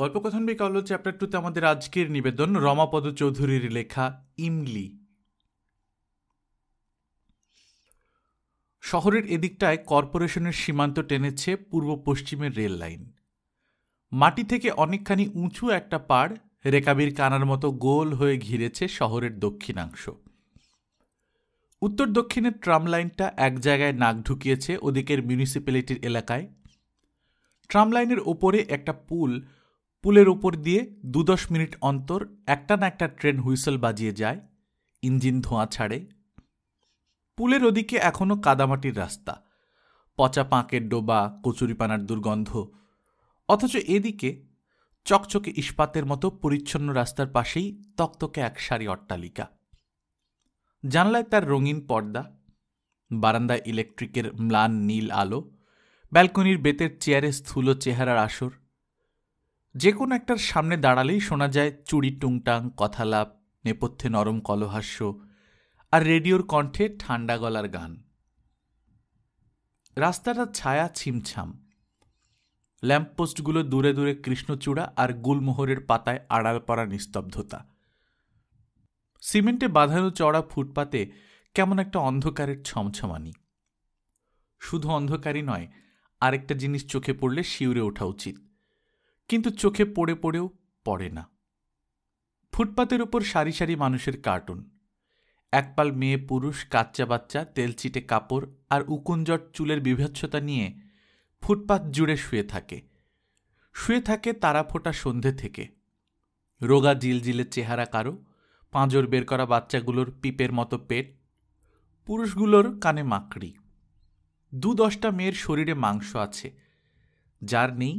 B আলো chapter টুতে আমাদের আজকের নিবেদন রমাপদ চৌধুরীর লেখা ইমলি শহরের এদিকটায় কর্পোরেশনের সীমান্ত টেনেছে পূর্ব পশ্চিমের রেল লাইন মাটি থেকে অনেকখানি উঁচু একটা পাড় রেকাবির কানার মতো গোল হয়ে ঘিরেছে শহরের দক্ষিণাংশ উত্তর দক্ষিণের ট্রাম লাইনটা এক জায়গায় নাক ঢুকিয়েছে ওদিকের মিউনিসিপ্যালিটির এলাকায় ট্রাম লাইনের ওপরে একটা পুল পুলের ওপর দিয়ে দু দশ মিনিট অন্তর একটা না একটা ট্রেন হুইসেল বাজিয়ে যায় ইঞ্জিন ধোঁয়া ছাড়ে পুলের ওদিকে এখনও কাদামাটির রাস্তা পচা পাঁকের ডোবা কচুরিপানার দুর্গন্ধ অথচ এদিকে চকচকে ইস্পাতের মতো পরিচ্ছন্ন রাস্তার পাশেই তক্তকে এক সারি অট্টালিকা জানলায় তার রঙিন পর্দা বারান্দায় ইলেকট্রিকের ম্লান নীল আলো ব্যালকনির বেতের চেয়ারে স্থূল চেহারার আসর যে কোনো একটার সামনে দাঁড়ালেই শোনা যায় চুরি টুংটাং কথালাপ নেপথ্যে নরম কলহাস্য আর রেডিওর কণ্ঠে ঠান্ডা গলার গান রাস্তাটার ছায়া ছিমছাম ল্যাম্পপোস্টগুলো দূরে দূরে কৃষ্ণচূড়া আর গুলমোহরের পাতায় আড়াল পড়া নিস্তব্ধতা সিমেন্টে বাঁধানো চড়া ফুটপাতে কেমন একটা অন্ধকারের ছমছমানি শুধু অন্ধকারই নয় আরেকটা জিনিস চোখে পড়লে শিউরে ওঠা উচিত কিন্তু চোখে পড়ে পড়েও পড়ে না ফুটপাতের ওপর সারি সারি মানুষের কার্টুন একপাল মেয়ে পুরুষ কাচ্চা বাচ্চা তেলচিটে কাপড় আর উকুঞ্জট চুলের বিভৎসতা নিয়ে ফুটপাত জুড়ে শুয়ে থাকে শুয়ে থাকে তারা ফোটা সন্ধে থেকে রোগা জিলজিলে চেহারা কারো পাঁজর বের করা বাচ্চাগুলোর পিপের মতো পেট পুরুষগুলোর কানে মাকড়ি দু দশটা মেয়ের শরীরে মাংস আছে যার নেই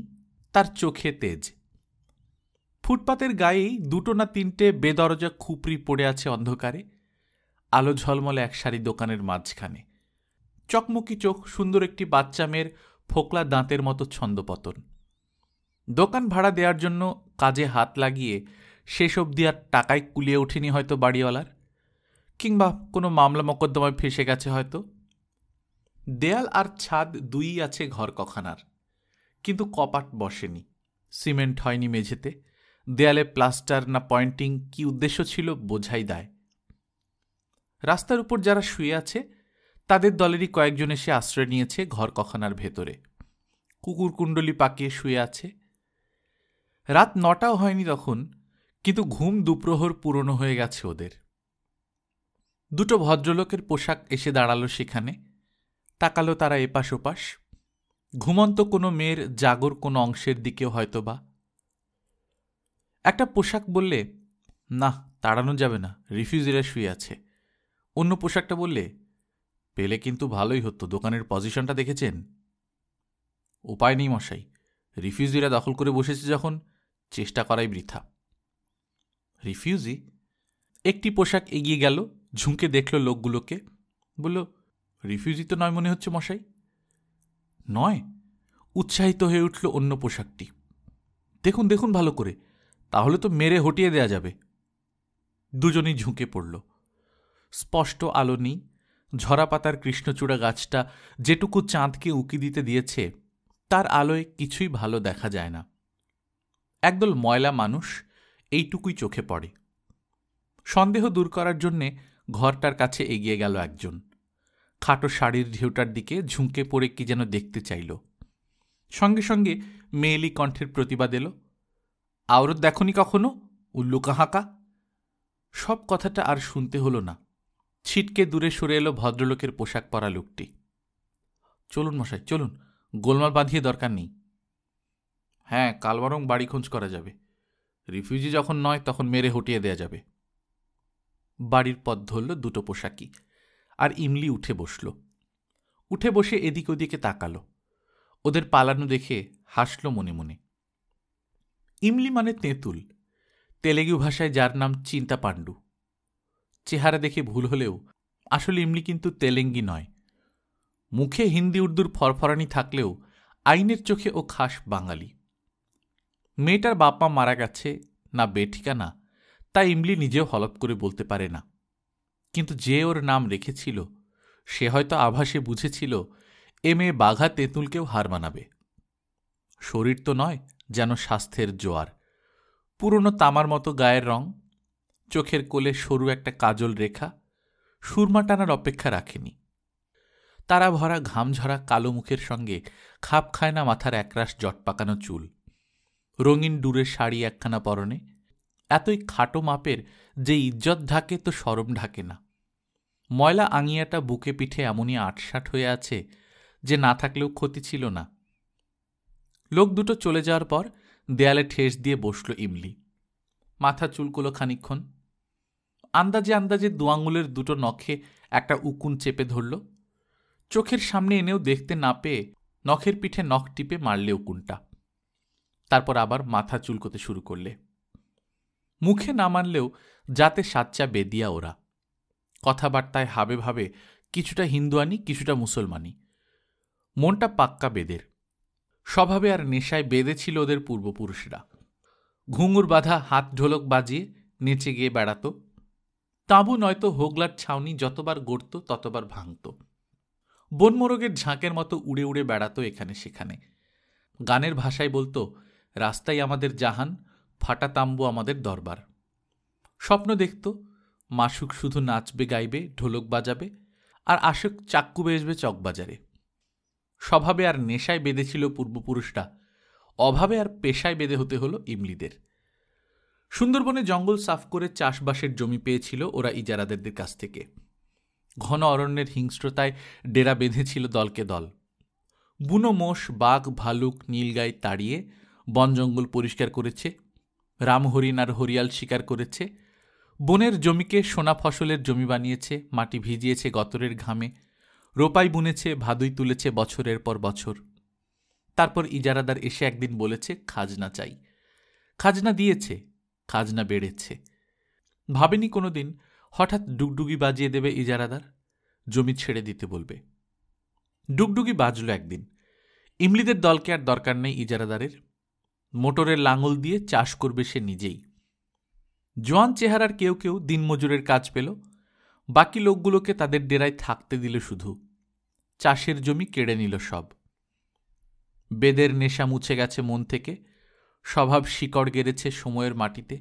তার চোখে তেজ ফুটপাতের গায়েই দুটো না তিনটে বেদরজা খুপরি পড়ে আছে অন্ধকারে আলো ঝলমলে এক সারি দোকানের মাঝখানে চকমকি চোখ সুন্দর একটি বাচ্চা মেয়ের ফোকলা দাঁতের মতো ছন্দপতন দোকান ভাড়া দেওয়ার জন্য কাজে হাত লাগিয়ে শেষ অবধি আর টাকায় কুলিয়ে ওঠেনি হয়তো বাড়িওয়ালার কিংবা কোনো মামলা মোকদ্দমায় ফেসে গেছে হয়তো দেয়াল আর ছাদ দুই আছে ঘর কখানার কিন্তু কপাট বসেনি সিমেন্ট হয়নি মেঝেতে দেয়ালে প্লাস্টার না পয়েন্টিং কি উদ্দেশ্য ছিল বোঝাই দায় রাস্তার উপর যারা শুয়ে আছে তাদের দলেরই কয়েকজন এসে আশ্রয় নিয়েছে ঘর কখনার ভেতরে কুকুর কুণ্ডলি পাকিয়ে শুয়ে আছে রাত নটাও হয়নি তখন কিন্তু ঘুম দুপ্রহর পুরনো হয়ে গেছে ওদের দুটো ভদ্রলোকের পোশাক এসে দাঁড়ালো সেখানে তাকালো তারা এপাশ ওপাশ ঘুমন্ত কোনো মেয়ের জাগর কোনো অংশের দিকে হয়তোবা একটা পোশাক বললে না তাড়ানো যাবে না রিফিউজিরা শুয়ে আছে অন্য পোশাকটা বললে পেলে কিন্তু ভালোই হতো দোকানের পজিশনটা দেখেছেন উপায় নেই মশাই রিফিউজিরা দখল করে বসেছে যখন চেষ্টা করাই বৃথা রিফিউজি একটি পোশাক এগিয়ে গেল ঝুঁকে দেখল লোকগুলোকে বলল রিফিউজি তো নয় মনে হচ্ছে মশাই নয় উৎসাহিত হয়ে উঠল অন্য পোশাকটি দেখুন দেখুন ভালো করে তাহলে তো মেরে হটিয়ে দেয়া যাবে দুজনেই ঝুঁকে পড়ল স্পষ্ট আলো নেই ঝরা পাতার কৃষ্ণচূড়া গাছটা যেটুকু চাঁদকে উঁকি দিতে দিয়েছে তার আলোয় কিছুই ভালো দেখা যায় না একদল ময়লা মানুষ এইটুকুই চোখে পড়ে সন্দেহ দূর করার জন্যে ঘরটার কাছে এগিয়ে গেল একজন খাটো শাড়ির ঢেউটার দিকে ঝুঁকে পড়ে কি যেন দেখতে চাইল সঙ্গে সঙ্গে মেয়েলি কণ্ঠের প্রতিবাদ এলো আওরত দেখনি কখনো উল্লুকা হাঁকা সব কথাটা আর শুনতে হলো না ছিটকে দূরে সরে এলো ভদ্রলোকের পোশাক পরা লোকটি চলুন মশাই চলুন গোলমাল বাঁধিয়ে দরকার নেই হ্যাঁ কাল বরং বাড়ি খোঁজ করা যাবে রিফিউজি যখন নয় তখন মেরে হটিয়ে দেয়া যাবে বাড়ির পথ ধরল দুটো পোশাকি আর ইমলি উঠে বসল উঠে বসে এদিক ওদিকে তাকালো ওদের পালানো দেখে হাসল মনে মনে ইমলি মানে তেঁতুল তেলেগু ভাষায় যার নাম চিন্তা পাণ্ডু চেহারা দেখে ভুল হলেও আসলে ইমলি কিন্তু তেলেঙ্গি নয় মুখে হিন্দি উর্দুর ফরফরানি থাকলেও আইনের চোখে ও খাস বাঙালি মেয়েটার বাপ মা মারা গেছে না বেঠিকানা তা ইমলি নিজেও হলপ করে বলতে পারে না কিন্তু যে ওর নাম রেখেছিল সে হয়তো আভাসে বুঝেছিল এ মেয়ে বাঘা তেঁতুলকেও হার মানাবে শরীর তো নয় যেন স্বাস্থ্যের জোয়ার পুরনো তামার মতো গায়ের রং চোখের কোলে সরু একটা কাজল রেখা সুরমা টানার অপেক্ষা রাখেনি তারা ভরা ঘাম ঝরা কালো মুখের সঙ্গে খাপ খায় না মাথার একরাশ জট পাকানো চুল রঙিন ডুরের শাড়ি একখানা পরনে এতই খাটো মাপের যে ইজ্জত ঢাকে তো সরম ঢাকে না ময়লা আঙিয়াটা বুকে পিঠে এমনই আটসাট হয়ে আছে যে না থাকলেও ক্ষতি ছিল না লোক দুটো চলে যাওয়ার পর দেয়ালে ঠেস দিয়ে বসল ইমলি মাথা চুলকুলো খানিক্ষণ আন্দাজে আন্দাজে দু আঙুলের দুটো নখে একটা উকুন চেপে ধরল চোখের সামনে এনেও দেখতে না পেয়ে নখের পিঠে নখ টিপে মারলে উকুনটা তারপর আবার মাথা চুলকোতে শুরু করলে মুখে না মানলেও যাতে সাচ্চা বেদিয়া ওরা কথাবার্তায় হাবে ভাবে কিছুটা হিন্দুয়ানি কিছুটা মুসলমানি মনটা পাক্কা বেদের স্বভাবে আর নেশায় বেঁধে ছিল ওদের পূর্বপুরুষরা ঘুঙুর বাঁধা হাত ঢোলক বাজিয়ে নেচে গিয়ে বেড়াত তাঁবু নয়তো হোগলার ছাউনি যতবার গড়ত ততবার ভাঙত বনমোরগের ঝাঁকের মতো উড়ে উড়ে বেড়াতো এখানে সেখানে গানের ভাষায় বলতো রাস্তায় আমাদের জাহান ফাটা তাম্বু আমাদের দরবার স্বপ্ন দেখত মাসুক শুধু নাচবে গাইবে ঢোলক বাজাবে আর আশুক চাক্কু বেসবে চকবাজারে স্বভাবে আর নেশায় বেঁধেছিল পূর্বপুরুষরা অভাবে আর পেশায় বেঁধে হতে হলো ইমলিদের সুন্দরবনে জঙ্গল সাফ করে চাষবাসের জমি পেয়েছিল ওরা ইজারাদের কাছ থেকে ঘন অরণ্যের হিংস্রতায় ডেরা বেঁধেছিল দলকে দল বুনো মোষ বাঘ ভালুক নীলগাই তাড়িয়ে বন জঙ্গল পরিষ্কার করেছে রামহরিণ আর হরিয়াল শিকার করেছে বনের জমিকে সোনা ফসলের জমি বানিয়েছে মাটি ভিজিয়েছে গতরের ঘামে রোপাই বুনেছে ভাদুই তুলেছে বছরের পর বছর তারপর ইজারাদার এসে একদিন বলেছে খাজনা চাই খাজনা দিয়েছে খাজনা বেড়েছে ভাবেনি কোনো দিন হঠাৎ ডুগডুগি বাজিয়ে দেবে ইজারাদার জমি ছেড়ে দিতে বলবে ডুগডুগি বাজল একদিন ইমলিদের দলকে আর দরকার নেই ইজারাদারের মোটরের লাঙল দিয়ে চাষ করবে সে নিজেই জোয়ান চেহারার কেউ কেউ দিনমজুরের কাজ পেল বাকি লোকগুলোকে তাদের ডেরায় থাকতে দিল শুধু চাষের জমি কেড়ে নিল সব বেদের নেশা মুছে গেছে মন থেকে স্বভাব শিকড় গেড়েছে সময়ের মাটিতে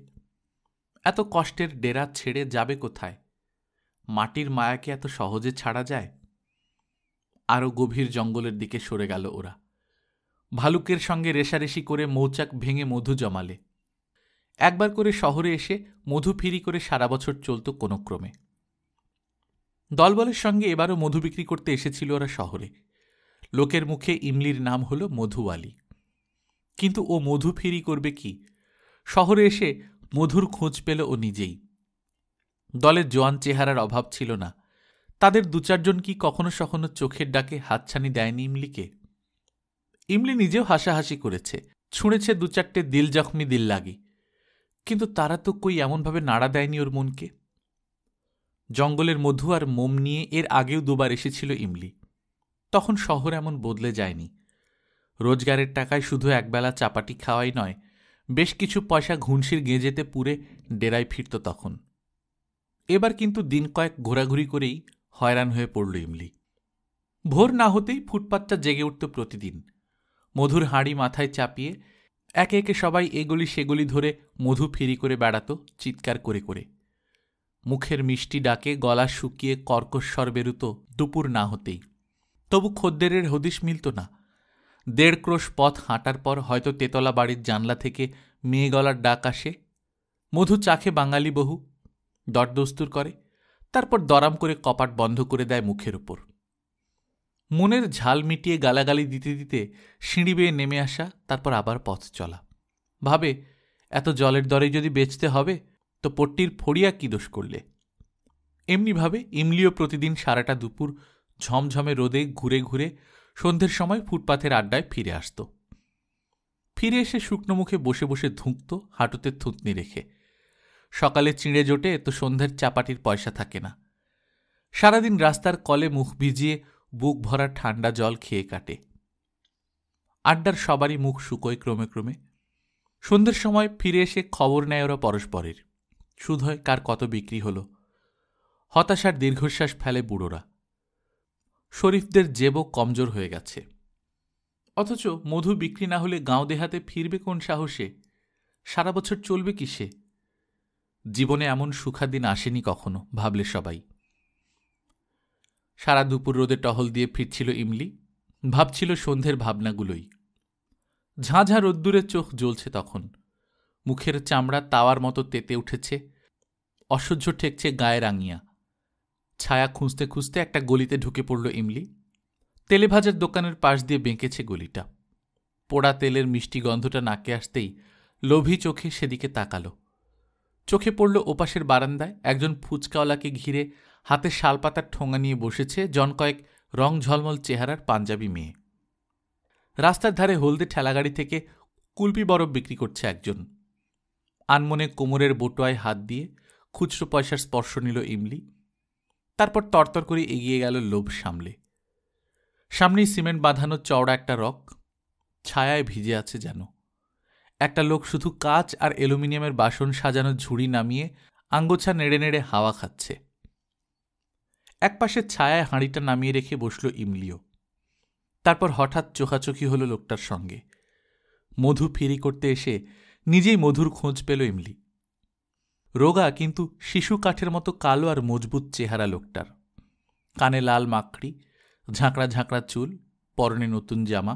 এত কষ্টের ডেরা ছেড়ে যাবে কোথায় মাটির মায়াকে এত সহজে ছাড়া যায় আরও গভীর জঙ্গলের দিকে সরে গেল ওরা ভালুকের সঙ্গে রেশারেশি করে মৌচাক ভেঙে মধু জমালে একবার করে শহরে এসে মধু ফিরি করে সারা বছর চলত কোনো ক্রমে দলবলের সঙ্গে এবারও মধু বিক্রি করতে এসেছিল ওরা শহরে লোকের মুখে ইমলির নাম হল মধুওয়ালি কিন্তু ও মধু ফিরি করবে কি শহরে এসে মধুর খোঁজ পেল ও নিজেই দলের জোয়ান চেহারার অভাব ছিল না তাদের দু চারজন কি কখনো সখনো চোখের ডাকে হাতছানি দেয়নি ইমলিকে ইমলি নিজেও হাসাহাসি করেছে ছুঁড়েছে দু চারটে দিল জখমি দিল লাগি কিন্তু তারা তো কই এমনভাবে নাড়া দেয়নি ওর মনকে জঙ্গলের মধু আর মোম নিয়ে এর আগেও দুবার এসেছিল ইমলি তখন শহর এমন বদলে যায়নি রোজগারের টাকায় শুধু একবেলা চাপাটি খাওয়াই নয় বেশ কিছু পয়সা ঘুনসির গেঁজেতে পুরে ডেরায় ফিরত তখন এবার কিন্তু দিন কয়েক ঘোরাঘুরি করেই হয়রান হয়ে পড়ল ইমলি ভোর না হতেই ফুটপাতটা জেগে উঠত প্রতিদিন মধুর হাঁড়ি মাথায় চাপিয়ে একে একে সবাই এগুলি সেগুলি ধরে মধু ফেরি করে বেড়াতো চিৎকার করে করে মুখের মিষ্টি ডাকে গলা শুকিয়ে কর্কশ্বর বেরুত দুপুর না হতেই তবু খদ্দেরের হদিশ মিলত না দেড় ক্রোশ পথ হাঁটার পর হয়তো তেতলা বাড়ির জানলা থেকে মেয়ে গলার ডাক আসে মধু চাখে বাঙালি বহু দরদস্তুর করে তারপর দরাম করে কপাট বন্ধ করে দেয় মুখের উপর মনের ঝাল মিটিয়ে গালাগালি দিতে দিতে সিঁড়ি বেয়ে নেমে আসা তারপর আবার পথ চলা ভাবে এত জলের দরে যদি বেচতে হবে তো পট্টির ফড়িয়া কী দোষ করলে এমনিভাবে ইমলিও প্রতিদিন সারাটা দুপুর ঝমঝমে রোদে ঘুরে ঘুরে সন্ধ্যের সময় ফুটপাথের আড্ডায় ফিরে আসত ফিরে এসে শুকনো মুখে বসে বসে ধুঁকত হাঁটুতে থুতনি রেখে সকালে চিঁড়ে জোটে তো সন্ধ্যের চাপাটির পয়সা থাকে না সারাদিন রাস্তার কলে মুখ ভিজিয়ে বুক ভরা ঠান্ডা জল খেয়ে কাটে আড্ডার সবারই মুখ শুকোয় ক্রমে ক্রমে সন্ধ্যের সময় ফিরে এসে খবর নেয় ওরা পরস্পরের সুধয় কার কত বিক্রি হল হতাশার দীর্ঘশ্বাস ফেলে বুড়োরা শরীফদের জেবও কমজোর হয়ে গেছে অথচ মধু বিক্রি না হলে গাঁও দেহাতে ফিরবে কোন সাহসে সারা বছর চলবে কিসে জীবনে এমন সুখাদিন আসেনি কখনো ভাবলে সবাই সারা দুপুর রোদে টহল দিয়ে ফিরছিল ইমলি ভাবছিল সন্ধ্যের ভাবনাগুলোই ঝাঁঝা রোদ্দুরে চোখ জ্বলছে তখন মুখের চামড়া তাওয়ার মতো তেতে উঠেছে অসহ্য ঠেকছে গায়ে রাঙিয়া ছায়া খুঁজতে খুঁজতে একটা গলিতে ঢুকে পড়ল ইমলি তেলেভাজার দোকানের পাশ দিয়ে বেঁকেছে গলিটা পোড়া তেলের মিষ্টি গন্ধটা নাকে আসতেই লোভী চোখে সেদিকে তাকালো চোখে পড়ল ওপাশের বারান্দায় একজন ফুচকাওয়ালাকে ঘিরে হাতে শালপাতার ঠোঙা নিয়ে বসেছে জন কয়েক রং ঝলমল চেহারার পাঞ্জাবি মেয়ে রাস্তার ধারে হলদে ঠেলাগাড়ি থেকে কুলপি বরফ বিক্রি করছে একজন আনমনে কোমরের বটুয়ায় হাত দিয়ে খুচরো পয়সার স্পর্শ নিল ইমলি তারপর তরতর করে এগিয়ে গেল লোভ সামলে সামনেই সিমেন্ট বাঁধানো চওড়া একটা রক ছায়ায় ভিজে আছে যেন একটা লোক শুধু কাচ আর অ্যালুমিনিয়ামের বাসন সাজানো ঝুড়ি নামিয়ে আঙ্গোছা নেড়ে নেড়ে হাওয়া খাচ্ছে একপাশে ছায়ায় হাঁড়িটা নামিয়ে রেখে বসল ইমলিও তারপর হঠাৎ চোখাচোখি হলো লোকটার সঙ্গে মধু ফিরি করতে এসে নিজেই মধুর খোঁজ পেল ইমলি রোগা কিন্তু শিশু কাঠের মতো কালো আর মজবুত চেহারা লোকটার কানে লাল মাকড়ি ঝাঁকড়া ঝাঁকড়া চুল পরনে নতুন জামা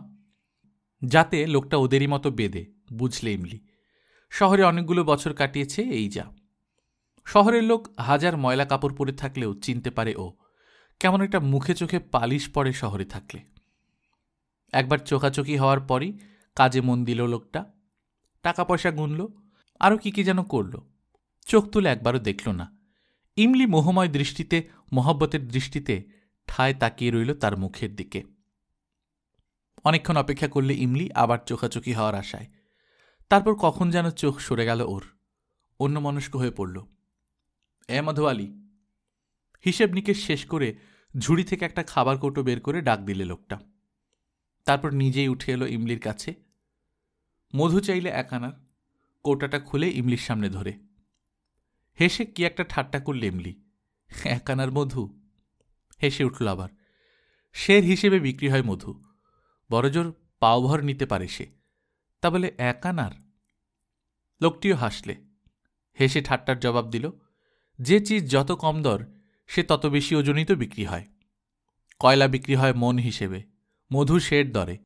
যাতে লোকটা ওদেরই মতো বেদে বুঝলে ইমলি শহরে অনেকগুলো বছর কাটিয়েছে এই যা শহরের লোক হাজার ময়লা কাপড় পরে থাকলেও চিনতে পারে ও কেমন একটা মুখে চোখে পালিশ পড়ে শহরে থাকলে একবার চোখাচোখি হওয়ার পরই কাজে মন দিল লোকটা টাকা পয়সা গুনল আরও কি কি যেন করল চোখ তুলে একবারও দেখল না ইমলি মোহময় দৃষ্টিতে মহব্বতের দৃষ্টিতে ঠায় তাকিয়ে রইল তার মুখের দিকে অনেকক্ষণ অপেক্ষা করলে ইমলি আবার চোখাচোখি হওয়ার আশায় তারপর কখন যেন চোখ সরে গেল ওর অন্য মনস্ক হয়ে পড়ল এ আলী হিসেব নিকেশ শেষ করে ঝুড়ি থেকে একটা খাবার কৌটো বের করে ডাক দিলে লোকটা তারপর নিজেই উঠে এলো ইমলির কাছে মধু চাইলে একানার কৌটাটা খুলে ইমলির সামনে ধরে হেসে কি একটা ঠাট্টা করলে ইমলি একানার মধু হেসে উঠল আবার শের হিসেবে বিক্রি হয় মধু বড়জোর পাওভর নিতে পারে সে তা বলে একানার লোকটিও হাসলে হেসে ঠাট্টার জবাব দিল যে চিজ যত কম দর সে তত বেশি ওজনিত বিক্রি হয় কয়লা বিক্রি হয় মন হিসেবে মধু শেড দরে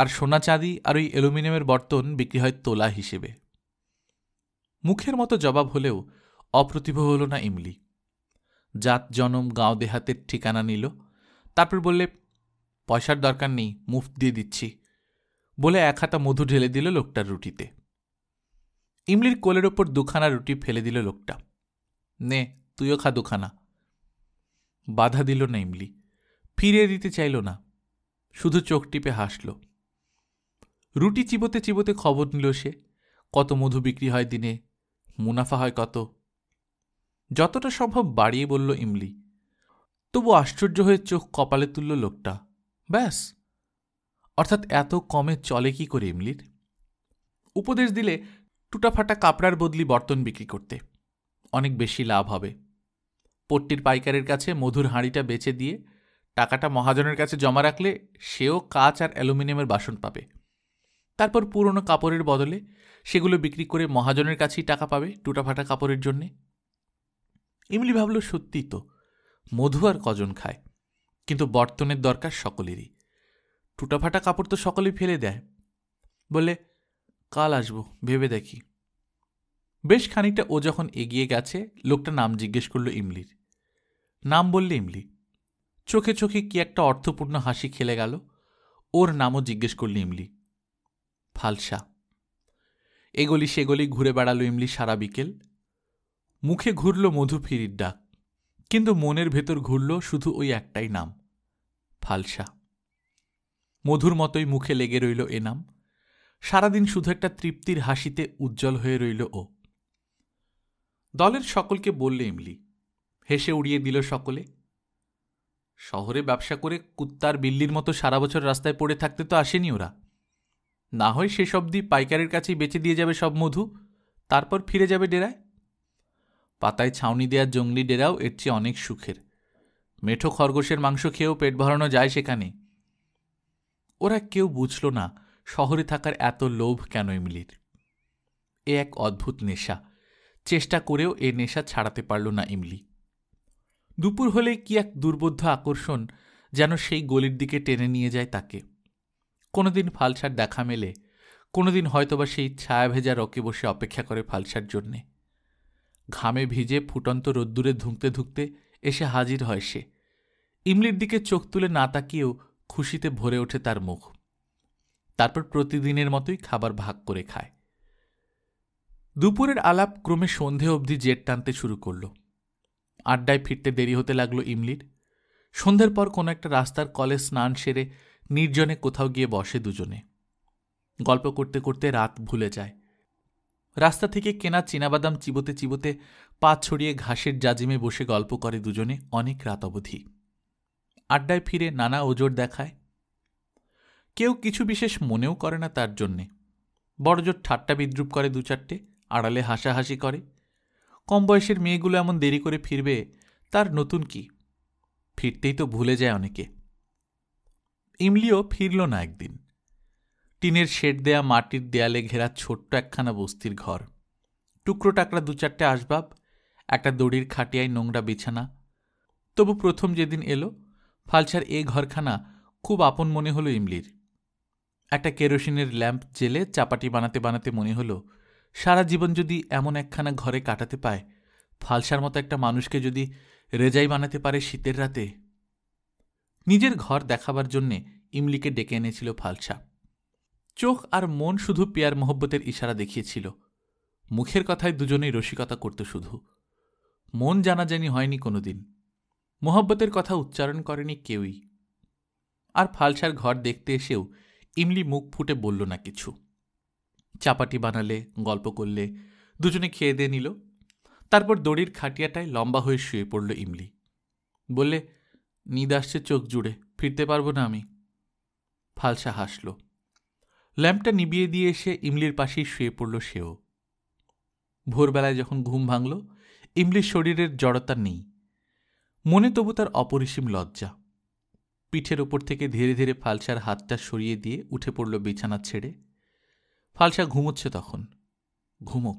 আর সোনা চাঁদি আর ওই অ্যালুমিনিয়ামের বর্তন বিক্রি হয় তোলা হিসেবে মুখের মতো জবাব হলেও অপ্রতিভ হল না ইমলি জাত জনম গাঁও দেহাতের ঠিকানা নিল তারপর বললে পয়সার দরকার নেই মুফ দিয়ে দিচ্ছি বলে এক হাতা মধু ঢেলে দিল লোকটার রুটিতে ইমলির কোলের ওপর দুখানা রুটি ফেলে দিল লোকটা নে তুইও খাদুখানা বাধা দিল না ইমলি ফিরিয়ে দিতে চাইল না শুধু চোখ টিপে হাসল রুটি চিবোতে চিবোতে খবর নিল সে কত মধু বিক্রি হয় দিনে মুনাফা হয় কত যতটা সম্ভব বাড়িয়ে বলল ইমলি তবু আশ্চর্য হয়ে চোখ কপালে তুলল লোকটা ব্যাস অর্থাৎ এত কমে চলে কি করে ইমলির উপদেশ দিলে টুটাফাটা কাপড়ার বদলি বর্তন বিক্রি করতে অনেক বেশি লাভ হবে পট্টির পাইকারের কাছে মধুর হাঁড়িটা বেচে দিয়ে টাকাটা মহাজনের কাছে জমা রাখলে সেও কাচ আর অ্যালুমিনিয়ামের বাসন পাবে তারপর পুরনো কাপড়ের বদলে সেগুলো বিক্রি করে মহাজনের কাছেই টাকা পাবে টুটাফাটা কাপড়ের জন্যে ইমলি ভাবল সত্যি তো মধু আর কজন খায় কিন্তু বর্তনের দরকার সকলেরই টুটাফাটা কাপড় তো সকলেই ফেলে দেয় বলে কাল আসবো ভেবে দেখি বেশ খানিকটা ও যখন এগিয়ে গেছে লোকটা নাম জিজ্ঞেস করল ইমলির নাম বললে ইমলি চোখে চোখে কি একটা অর্থপূর্ণ হাসি খেলে গেল ওর নামও জিজ্ঞেস করল ইমলি ফালসা এগলি সেগলি ঘুরে বেড়ালো ইমলি সারা বিকেল মুখে ঘুরল মধু ফিরির ডাক কিন্তু মনের ভেতর ঘুরল শুধু ওই একটাই নাম ফালসা মধুর মতোই মুখে লেগে রইল এ নাম সারাদিন শুধু একটা তৃপ্তির হাসিতে উজ্জ্বল হয়ে রইল ও দলের সকলকে বললে এমলি হেসে উড়িয়ে দিল সকলে শহরে ব্যবসা করে কুত্তার বিল্লির মতো সারা বছর রাস্তায় পড়ে থাকতে তো আসেনি ওরা না হয় শেষ অবধি পাইকারের কাছেই বেঁচে দিয়ে যাবে সব মধু তারপর ফিরে যাবে ডেরায় পাতায় ছাউনি দেয়া জঙ্গলি ডেরাও এর চেয়ে অনেক সুখের মেঠো খরগোশের মাংস খেয়েও পেট ভরানো যায় সেখানে ওরা কেউ বুঝল না শহরে থাকার এত লোভ কেন এমলির এ এক অদ্ভুত নেশা চেষ্টা করেও এ নেশা ছাড়াতে পারল না ইমলি দুপুর হলে কি এক দুর্বোধ্য আকর্ষণ যেন সেই গলির দিকে টেনে নিয়ে যায় তাকে কোনোদিন ফালসার দেখা মেলে কোনোদিন হয়তোবা সেই ছায়া ভেজা রকে বসে অপেক্ষা করে ফালসার জন্যে ঘামে ভিজে ফুটন্ত রোদ্দুরে ধুঁকতে ধুঁকতে এসে হাজির হয় সে ইমলির দিকে চোখ তুলে না তাকিয়েও খুশিতে ভরে ওঠে তার মুখ তারপর প্রতিদিনের মতোই খাবার ভাগ করে খায় দুপুরের আলাপ ক্রমে সন্ধে অবধি জেট টানতে শুরু করল আড্ডায় ফিরতে দেরি হতে লাগলো ইমলির সন্ধ্যের পর কোনো একটা রাস্তার কলে স্নান সেরে নির্জনে কোথাও গিয়ে বসে দুজনে গল্প করতে করতে রাত ভুলে যায় রাস্তা থেকে কেনা চীনাবাদাম চিবোতে চিবোতে পা ছড়িয়ে ঘাসের জাজিমে বসে গল্প করে দুজনে অনেক রাত অবধি আড্ডায় ফিরে নানা ওজোর দেখায় কেউ কিছু বিশেষ মনেও করে না তার জন্যে বড়জোর ঠাট্টা বিদ্রুপ করে দু চারটে আড়ালে হাসাহাসি করে কম বয়সের মেয়েগুলো এমন দেরি করে ফিরবে তার নতুন কি ফিরতেই তো ভুলে যায় অনেকে ইমলিও ফিরল না একদিন টিনের শেড দেয়া মাটির দেয়ালে ঘেরা ছোট্ট একখানা বস্তির ঘর টুকরো টাকরা দু চারটে আসবাব একটা দড়ির খাটিয়ায় নোংরা বিছানা তবু প্রথম যেদিন এলো ফালসার এ ঘরখানা খুব আপন মনে হলো ইমলির একটা কেরোসিনের ল্যাম্প জেলে চাপাটি বানাতে বানাতে মনে হলো সারা জীবন যদি এমন একখানা ঘরে কাটাতে পায় ফালসার মতো একটা মানুষকে যদি রেজাই বানাতে পারে শীতের রাতে নিজের ঘর দেখাবার জন্যে ইমলিকে ডেকে এনেছিল ফালসা চোখ আর মন শুধু পেয়ার মোহব্বতের ইশারা দেখিয়েছিল মুখের কথায় দুজনেই রসিকতা করত শুধু মন জানাজানি হয়নি কোনোদিন মোহব্বতের কথা উচ্চারণ করেনি কেউই আর ফালসার ঘর দেখতে এসেও ইমলি মুখ ফুটে বলল না কিছু চাপাটি বানালে গল্প করলে দুজনে খেয়ে দিয়ে নিল তারপর দড়ির খাটিয়াটায় লম্বা হয়ে শুয়ে পড়ল ইমলি বললে নিদ আসছে চোখ জুড়ে ফিরতে পারবো না আমি ফালসা হাসল ল্যাম্পটা নিবিয়ে দিয়ে এসে ইমলির পাশেই শুয়ে পড়ল সেও ভোরবেলায় যখন ঘুম ভাঙল ইমলির শরীরের জড়তা নেই মনে তবু তার অপরিসীম লজ্জা পিঠের ওপর থেকে ধীরে ধীরে ফালসার হাতটা সরিয়ে দিয়ে উঠে পড়ল বিছানা ছেড়ে ফালসা ঘুমোচ্ছে তখন ঘুমোক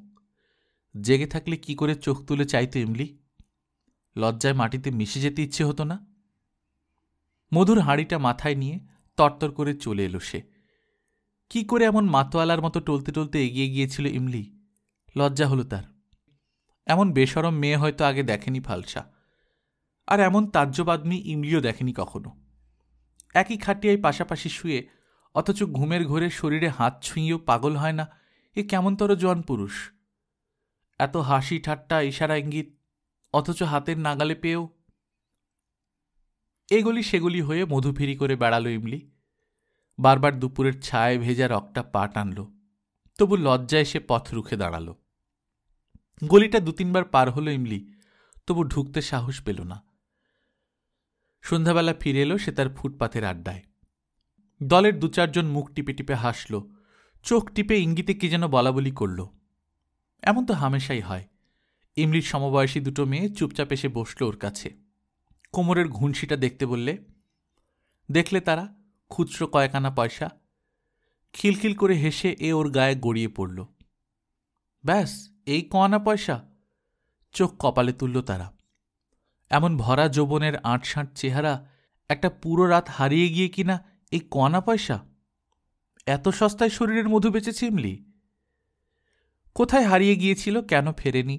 জেগে থাকলে কি করে চোখ তুলে চাইতো এমলি লজ্জায় মাটিতে মিশে যেতে ইচ্ছে হতো না মধুর হাঁড়িটা মাথায় নিয়ে তরতর করে চলে এলো সে কি করে এমন মাতোয়ালার মতো টলতে টলতে এগিয়ে গিয়েছিল ইমলি লজ্জা হলো তার এমন বেসরম মেয়ে হয়তো আগে দেখেনি ফালসা আর এমন তাজ্যবাদমি ইমলিও দেখেনি কখনো একই খাটিয়ায় পাশাপাশি শুয়ে অথচ ঘুমের ঘোরে শরীরে হাত ছুঁয়েও পাগল হয় না এ কেমনতর জন পুরুষ এত হাসি ঠাট্টা ইশারা ইঙ্গিত অথচ হাতের নাগালে পেয়েও এগুলি সেগুলি হয়ে মধুফিরি করে বেড়ালো ইমলি বারবার দুপুরের ছায় ভেজা রকটা পা টানল তবু লজ্জায় সে পথ রুখে দাঁড়াল গলিটা দু তিনবার পার হলো ইমলি তবু ঢুকতে সাহস পেল না সন্ধ্যাবেলা ফিরে এলো সে তার ফুটপাথের আড্ডায় দলের দু চারজন মুখ টিপে টিপে হাসল চোখ টিপে ইঙ্গিতে কি যেন বলাবলি করল এমন তো হামেশাই হয় ইমলির সমবয়সী দুটো মেয়ে চুপচাপ এসে বসল ওর কাছে কোমরের ঘুনসিটা দেখতে বললে দেখলে তারা খুচরো কয়েকানা পয়সা খিলখিল করে হেসে এ ওর গায়ে গড়িয়ে পড়ল ব্যাস এই কয়ানা পয়সা চোখ কপালে তুলল তারা এমন ভরা যৌবনের আঁটসাঁট চেহারা একটা পুরো রাত হারিয়ে গিয়ে কিনা এই কনা পয়সা এত সস্তায় শরীরের মধু বেঁচে চিমলি কোথায় হারিয়ে গিয়েছিল কেন ফেরেনি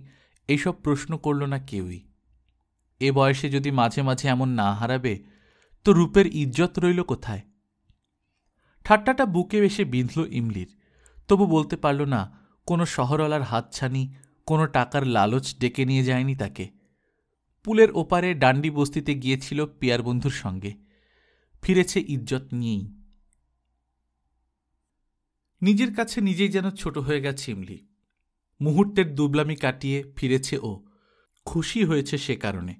এইসব প্রশ্ন করল না কেউই এ বয়সে যদি মাঝে মাঝে এমন না হারাবে তো রূপের ইজ্জত রইল কোথায় ঠাট্টাটা বুকে এসে বিঁধল ইমলির তবু বলতে পারল না কোনো শহরওয়ালার হাতছানি কোনো টাকার লালচ ডেকে নিয়ে যায়নি তাকে পুলের ওপারে ডান্ডি বস্তিতে গিয়েছিল পিয়ার বন্ধুর সঙ্গে ফিরেছে ইজ্জত নিয়েই নিজের কাছে নিজেই যেন ছোট হয়ে গেছে ইমলি মুহূর্তের দুবলামি কাটিয়ে ফিরেছে ও খুশি হয়েছে সে কারণে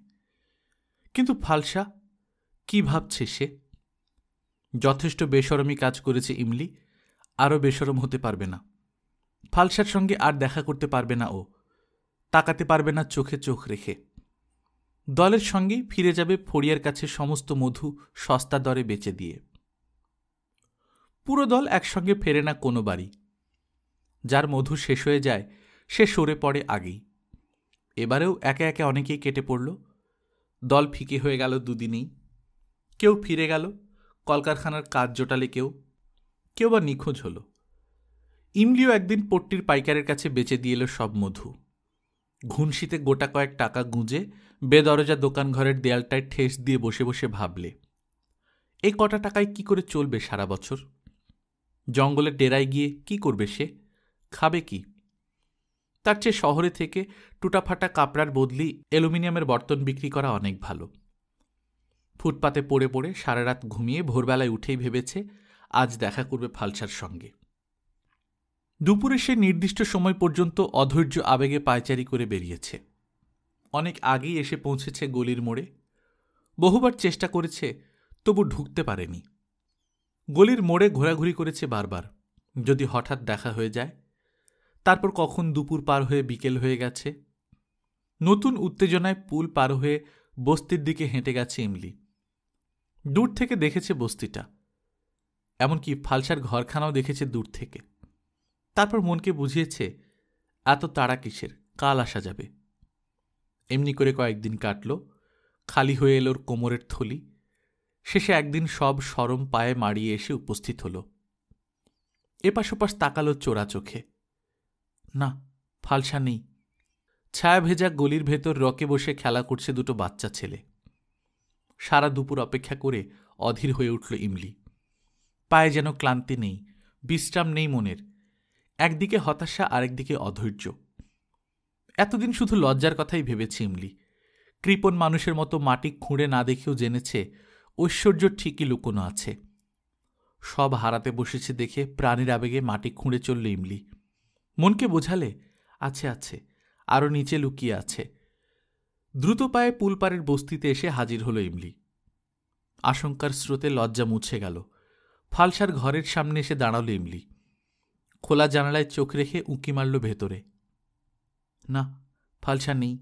কিন্তু ফালসা কি ভাবছে সে যথেষ্ট বেসরমই কাজ করেছে ইমলি আরও বেসরম হতে পারবে না ফালসার সঙ্গে আর দেখা করতে পারবে না ও তাকাতে পারবে না চোখে চোখ রেখে দলের সঙ্গেই ফিরে যাবে ফড়িয়ার কাছে সমস্ত মধু সস্তা দরে বেচে দিয়ে পুরো দল একসঙ্গে ফেরে না কোনো বাড়ি যার মধু শেষ হয়ে যায় সে সরে পড়ে আগেই এবারেও একে একে অনেকেই কেটে পড়ল দল ফিকে হয়ে গেল দুদিনেই কেউ ফিরে গেল কলকারখানার কাজ জোটালে কেউ কেউ বা নিখোঁজ হলো ইমলিও একদিন পট্টির পাইকারের কাছে বেচে দিয়ে এলো সব মধু ঘুনসিতে গোটা কয়েক টাকা গুঁজে বেদরজা দোকানঘরের দেয়ালটায় ঠেস দিয়ে বসে বসে ভাবলে এই কটা টাকায় কি করে চলবে সারা বছর জঙ্গলের ডেরায় গিয়ে কি করবে সে খাবে কি তার চেয়ে শহরে থেকে টুটাফাটা কাপড়ার বদলি অ্যালুমিনিয়ামের বর্তন বিক্রি করা অনেক ভালো ফুটপাতে পড়ে পড়ে সারা রাত ঘুমিয়ে ভোরবেলায় উঠেই ভেবেছে আজ দেখা করবে ফালসার সঙ্গে দুপুরে সে নির্দিষ্ট সময় পর্যন্ত অধৈর্য আবেগে পায়চারি করে বেরিয়েছে অনেক আগেই এসে পৌঁছেছে গলির মোড়ে বহুবার চেষ্টা করেছে তবু ঢুকতে পারেনি গলির মোড়ে ঘোরাঘুরি করেছে বারবার যদি হঠাৎ দেখা হয়ে যায় তারপর কখন দুপুর পার হয়ে বিকেল হয়ে গেছে নতুন উত্তেজনায় পুল পার হয়ে বস্তির দিকে হেঁটে গেছে ইমলি দূর থেকে দেখেছে বস্তিটা এমনকি ফালসার ঘরখানাও দেখেছে দূর থেকে তারপর মনকে বুঝিয়েছে এত তাড়া কিসের কাল আসা যাবে এমনি করে কয়েকদিন কাটল খালি হয়ে এলোর কোমরের থলি শেষে একদিন সব সরম পায়ে মাড়িয়ে এসে উপস্থিত হল এপাশ ওপাশ তাকালো চোরা চোখে না ফালসা নেই ছায়া ভেজা গলির ভেতর রকে বসে খেলা করছে দুটো বাচ্চা ছেলে সারা দুপুর অপেক্ষা করে অধীর হয়ে উঠল ইমলি পায়ে যেন ক্লান্তি নেই বিশ্রাম নেই মনের একদিকে হতাশা আরেকদিকে অধৈর্য এতদিন শুধু লজ্জার কথাই ভেবেছি ইমলি কৃপণ মানুষের মতো মাটি খুঁড়ে না দেখেও জেনেছে ঐশ্বর্য ঠিকই লুকোনো আছে সব হারাতে বসেছে দেখে প্রাণীর আবেগে মাটি খুঁড়ে চলল ইমলি মনকে বোঝালে আছে আছে আরও নিচে লুকিয়ে আছে দ্রুত পায়ে পুলপাড়ের বস্তিতে এসে হাজির হলো ইমলি আশঙ্কার স্রোতে লজ্জা মুছে গেল ফালসার ঘরের সামনে এসে দাঁড়ালো ইমলি খোলা জানালায় চোখ রেখে উঁকি মারল ভেতরে না ফালসা নেই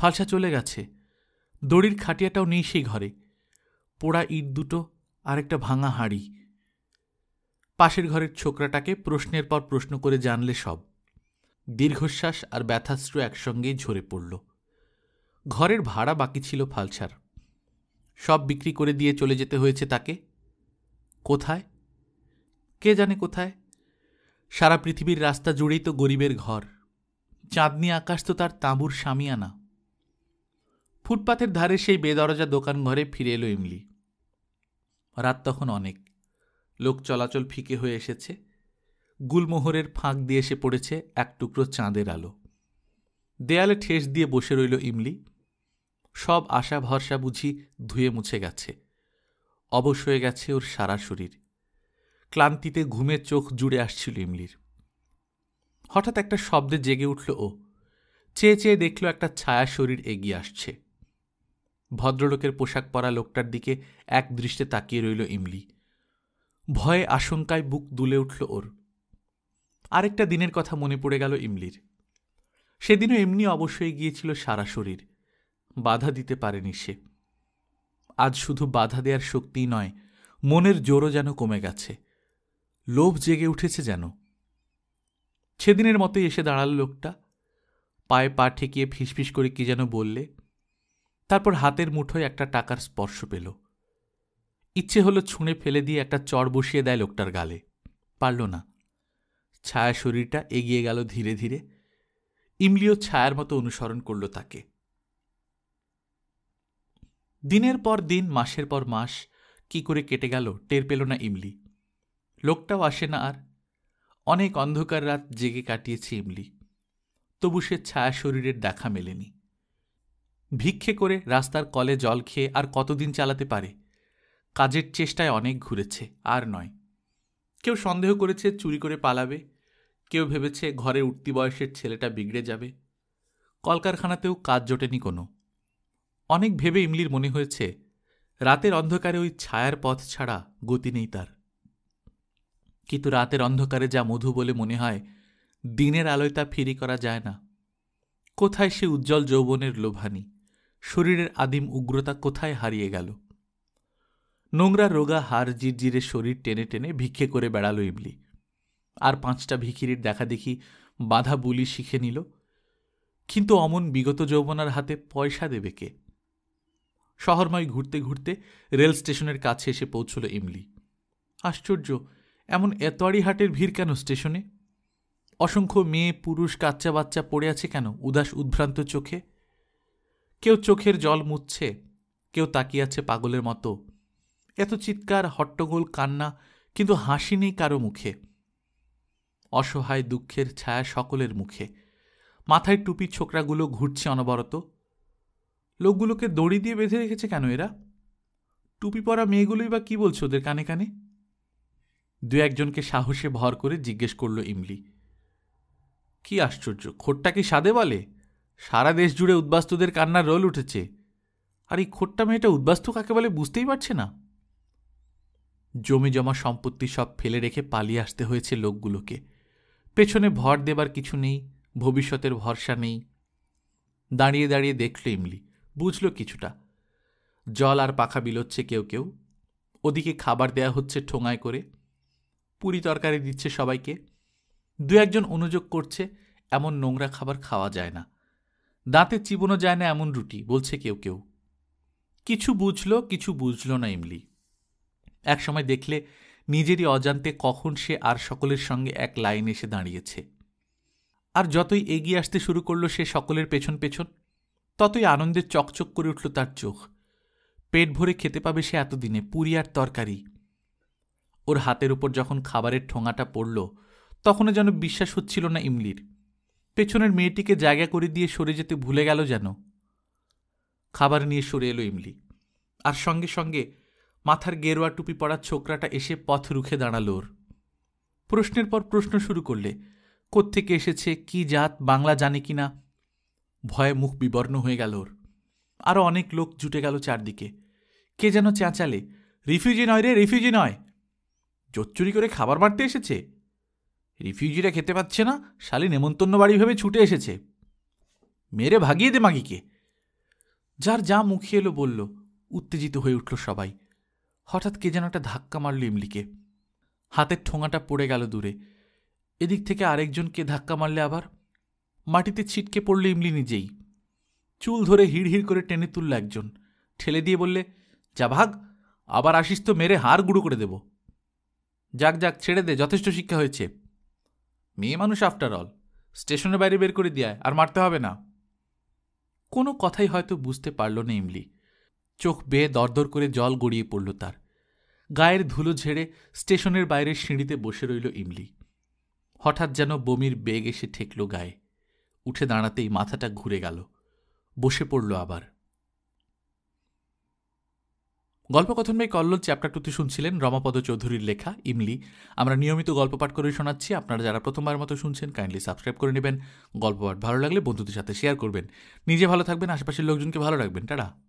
ফালসা চলে গেছে দড়ির খাটিয়াটাও নেই সেই ঘরে পোড়া ইট দুটো আর একটা ভাঙা হাঁড়ি পাশের ঘরের ছোকরাটাকে প্রশ্নের পর প্রশ্ন করে জানলে সব দীর্ঘশ্বাস আর ব্যথাস্ত্র একসঙ্গেই ঝরে পড়ল ঘরের ভাড়া বাকি ছিল ফালসার সব বিক্রি করে দিয়ে চলে যেতে হয়েছে তাকে কোথায় কে জানে কোথায় সারা পৃথিবীর রাস্তা জুড়েই তো গরিবের ঘর চাঁদনি আকাশ তো তার তাঁবুর সামিয়ানা ফুটপাথের ধারে সেই বেদরজা দোকান ঘরে ফিরে এলো ইমলি রাত তখন অনেক লোক চলাচল ফিকে হয়ে এসেছে গুলমোহরের ফাঁক দিয়ে এসে পড়েছে এক টুকরো চাঁদের আলো দেয়ালে ঠেস দিয়ে বসে রইল ইমলি সব আশা ভরসা বুঝি ধুয়ে মুছে গেছে অবশ হয়ে গেছে ওর সারা শরীর ক্লান্তিতে ঘুমের চোখ জুড়ে আসছিল ইমলির হঠাৎ একটা শব্দে জেগে উঠল ও চেয়ে চেয়ে দেখল একটা ছায়া শরীর এগিয়ে আসছে ভদ্রলোকের পোশাক পরা লোকটার দিকে এক দৃষ্টে তাকিয়ে রইল ইমলি ভয়ে আশঙ্কায় বুক দুলে উঠল ওর আরেকটা দিনের কথা মনে পড়ে গেল ইমলির সেদিনও এমনি অবশ্যই গিয়েছিল সারা শরীর বাধা দিতে পারেনি সে আজ শুধু বাধা দেওয়ার শক্তি নয় মনের জোরও যেন কমে গেছে লোভ জেগে উঠেছে যেন সেদিনের মতোই এসে দাঁড়াল লোকটা পায়ে পা ঠেকিয়ে ফিসফিস করে কি যেন বললে তারপর হাতের মুঠোয় একটা টাকার স্পর্শ পেল ইচ্ছে হলো ছুঁড়ে ফেলে দিয়ে একটা চড় বসিয়ে দেয় লোকটার গালে পারল না ছায়া শরীরটা এগিয়ে গেল ধীরে ধীরে ইমলিও ছায়ার মতো অনুসরণ করল তাকে দিনের পর দিন মাসের পর মাস কি করে কেটে গেল টের পেল না ইমলি লোকটাও আসে না আর অনেক অন্ধকার রাত জেগে কাটিয়েছে ইমলি তবু সে ছায়া শরীরের দেখা মেলেনি ভিক্ষে করে রাস্তার কলে জল খেয়ে আর কতদিন চালাতে পারে কাজের চেষ্টায় অনেক ঘুরেছে আর নয় কেউ সন্দেহ করেছে চুরি করে পালাবে কেউ ভেবেছে ঘরে উঠতি বয়সের ছেলেটা বিগড়ে যাবে কলকারখানাতেও কাজ জোটেনি কোনো অনেক ভেবে ইমলির মনে হয়েছে রাতের অন্ধকারে ওই ছায়ার পথ ছাড়া গতি নেই তার কিন্তু রাতের অন্ধকারে যা মধু বলে মনে হয় দিনের আলোয় তা ফিরি করা যায় না কোথায় সে উজ্জ্বল যৌবনের লোভানি শরীরের আদিম উগ্রতা কোথায় হারিয়ে গেল নোংরা রোগা হার জিরজিরে শরীর টেনে টেনে ভিক্ষে করে বেড়ালো ইমলি আর পাঁচটা ভিখিরির দেখা দেখি বাধা বুলি শিখে নিল কিন্তু অমন বিগত যৌবনার হাতে পয়সা দেবে কে শহরময় ঘুরতে ঘুরতে রেল স্টেশনের কাছে এসে পৌঁছল ইমলি আশ্চর্য এমন এতোয়ারি হাটের ভিড় কেন স্টেশনে অসংখ্য মেয়ে পুরুষ কাচ্চা বাচ্চা পড়ে আছে কেন উদাস উদ্ভ্রান্ত চোখে কেউ চোখের জল মুচ্ছে কেউ তাকিয়ে আছে পাগলের মতো এত চিৎকার হট্টগোল কান্না কিন্তু হাসি নেই কারো মুখে অসহায় দুঃখের ছায়া সকলের মুখে মাথায় টুপি ছোকরাগুলো ঘুরছে অনবরত লোকগুলোকে দড়ি দিয়ে বেঁধে রেখেছে কেন এরা টুপি পরা মেয়েগুলোই বা কী বলছো ওদের কানে কানে দু একজনকে সাহসে ভর করে জিজ্ঞেস করল ইমলি কি আশ্চর্য খোট্টা কি সাদে বলে সারা দেশ জুড়ে উদ্বাস্তুদের কান্নার রোল উঠেছে আর এই খোট্টা মেয়েটা উদ্বাস্তু কাকে বলে বুঝতেই পারছে না জমি জমা সম্পত্তি সব ফেলে রেখে পালিয়ে আসতে হয়েছে লোকগুলোকে পেছনে ভর দেবার কিছু নেই ভবিষ্যতের ভরসা নেই দাঁড়িয়ে দাঁড়িয়ে দেখল ইমলি বুঝল কিছুটা জল আর পাখা বিলোচ্ছে কেউ কেউ ওদিকে খাবার দেয়া হচ্ছে ঠোঙায় করে পুরি তরকারি দিচ্ছে সবাইকে দু একজন অনুযোগ করছে এমন নোংরা খাবার খাওয়া যায় না দাঁতে চিবোনো যায় না এমন রুটি বলছে কেউ কেউ কিছু বুঝল কিছু বুঝল না ইমলি একসময় দেখলে নিজেরই অজান্তে কখন সে আর সকলের সঙ্গে এক লাইন এসে দাঁড়িয়েছে আর যতই এগিয়ে আসতে শুরু করলো সে সকলের পেছন পেছন ততই আনন্দের চকচক করে উঠল তার চোখ পেট ভরে খেতে পাবে সে এতদিনে পুরি আর তরকারি ওর হাতের উপর যখন খাবারের ঠোঙাটা পড়ল তখনও যেন বিশ্বাস হচ্ছিল না ইমলির পেছনের মেয়েটিকে জায়গা করে দিয়ে সরে যেতে ভুলে গেল যেন খাবার নিয়ে সরে এলো ইমলি আর সঙ্গে সঙ্গে মাথার গেরুয়া টুপি পড়ার ছোকরাটা এসে পথ রুখে দাঁড়ালো ওর প্রশ্নের পর প্রশ্ন শুরু করলে কোত্থেকে এসেছে কি জাত বাংলা জানে কি না ভয়ে মুখ বিবর্ণ হয়ে গেল ওর আরও অনেক লোক জুটে গেল চারদিকে কে যেন চেঁচালে রিফিউজি নয় রে রিফিউজি নয় চচ্চুরি করে খাবার মারতে এসেছে রিফিউজিরা খেতে পাচ্ছে না শালি নেমন্তন্ন বাড়ি ভেবে ছুটে এসেছে মেরে ভাগিয়ে দে মাগিকে যার যা মুখে এলো বলল উত্তেজিত হয়ে উঠল সবাই হঠাৎ কে যেন একটা ধাক্কা মারল ইমলিকে হাতের ঠোঙাটা পড়ে গেল দূরে এদিক থেকে আরেকজনকে ধাক্কা মারলে আবার মাটিতে ছিটকে পড়ল ইমলি নিজেই চুল ধরে হিড় করে টেনে তুলল একজন ঠেলে দিয়ে বললে যা ভাগ আবার আসিস তো মেরে হাড় গুঁড়ো করে দেবো যাক যাক ছেড়ে দে যথেষ্ট শিক্ষা হয়েছে মেয়ে মানুষ আফটার অল স্টেশনের বাইরে বের করে দেয় আর মারতে হবে না কোনো কথাই হয়তো বুঝতে পারল না ইমলি চোখ বেয়ে দরদর করে জল গড়িয়ে পড়ল তার গায়ের ধুলো ঝেড়ে স্টেশনের বাইরে সিঁড়িতে বসে রইল ইমলি হঠাৎ যেন বমির বেগ এসে ঠেকল গায়ে উঠে দাঁড়াতেই মাথাটা ঘুরে গেল বসে পড়ল আবার গল্পকথন বাই কল্লোল চ্যাপ্টার টুতে শুনছিলেন রমাপদ চৌধুরীর লেখা ইমলি আমরা নিয়মিত গল্প পাঠ করে শোনাচ্ছি আপনারা যারা প্রথমবার মতো শুনছেন কাইন্ডলি সাবস্ক্রাইব করে নেবেন গল্প পাঠ ভালো লাগলে বন্ধুদের সাথে শেয়ার করবেন নিজে ভালো থাকবেন আশেপাশের লোকজনকে ভালো রাখবেন টাটা